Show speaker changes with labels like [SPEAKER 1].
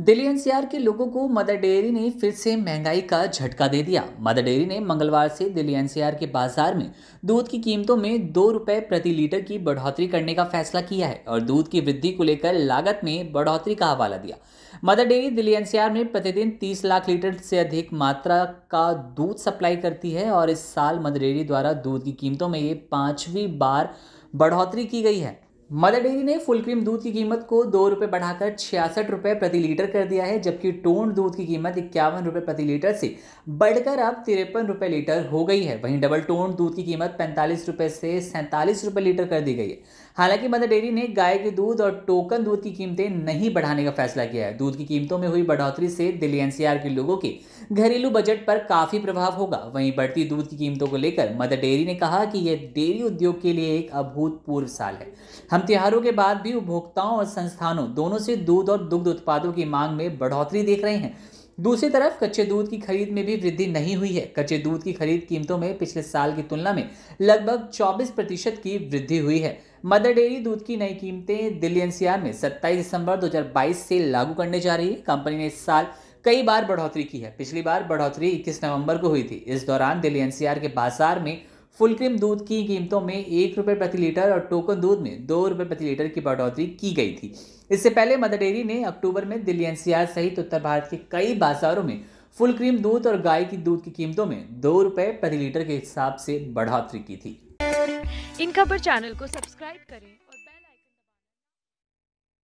[SPEAKER 1] Delhi NCR के लोगों को मदर डेयरी ने फिर से महंगाई का झटका दे दिया मदर डेयरी ने मंगलवार से दिल्ली एनसीआर के बाजार में दूध की कीमतों में दो रुपये प्रति लीटर की बढ़ोतरी करने का फैसला किया है और दूध की वृद्धि को लेकर लागत में बढ़ोतरी का हवाला दिया मदर डेयरी दिल्ली एनसीआर में प्रतिदिन तीस लाख लीटर से अधिक मात्रा का दूध सप्लाई करती है और इस साल मदर डेयरी द्वारा दूध की कीमतों में ये पाँचवीं बार बढ़ोतरी की गई है मदर डेयरी ने फुल क्रीम दूध की कीमत को दो रुपये बढ़ाकर छियासठ रुपये प्रति लीटर कर दिया है जबकि टोन दूध की कीमत इक्यावन रुपये प्रति लीटर से बढ़कर अब तिरपन रुपये लीटर हो गई है वहीं डबल टोन दूध की कीमत पैंतालीस रुपये से सैंतालीस रुपये लीटर कर दी गई है हालांकि मदर डेयरी ने गाय के दूध और टोकन दूध की कीमतें नहीं बढ़ाने का फैसला किया है दूध की कीमतों में हुई बढ़ोतरी से दिल्ली एनसीआर के लोगों के घरेलू बजट पर काफ़ी प्रभाव होगा वहीं बढ़ती दूध की कीमतों को लेकर मदर डेयरी ने कहा कि यह डेयरी उद्योग के लिए एक अभूतपूर्व साल है हम हम त्योहारों के बाद भी उपभोक्ताओं और संस्थानों दोनों से दूध और दुग्ध उत्पादों की मांग में बढ़ोतरी देख रहे हैं दूसरी तरफ कच्चे दूध की खरीद में भी वृद्धि नहीं हुई है कच्चे दूध की खरीद कीमतों में पिछले साल की तुलना में लगभग 24 प्रतिशत की वृद्धि हुई है मदर डेयरी दूध की नई कीमतें दिल्ली एनसीआर में 27 दिसंबर 2022 से लागू करने जा रही है कंपनी ने इस साल कई बार बढ़ोतरी की है पिछली बार बढ़ोतरी इक्कीस नवम्बर को हुई थी इस दौरान दिल्ली एनसीआर के बाजार में फुल क्रीम दूध की कीमतों में एक रुपये प्रति लीटर और टोकन दूध में दो रुपये प्रति लीटर की बढ़ोतरी की गई थी इससे पहले मदर डेयरी ने अक्टूबर में दिल्ली एनसीआर सहित उत्तर भारत के कई बाजारों में फुल क्रीम दूध और गाय की दूध की कीमतों में दो रुपये प्रति लीटर के हिसाब से बढ़ोतरी की थी इन खबर चैनल को सब्सक्राइब करें और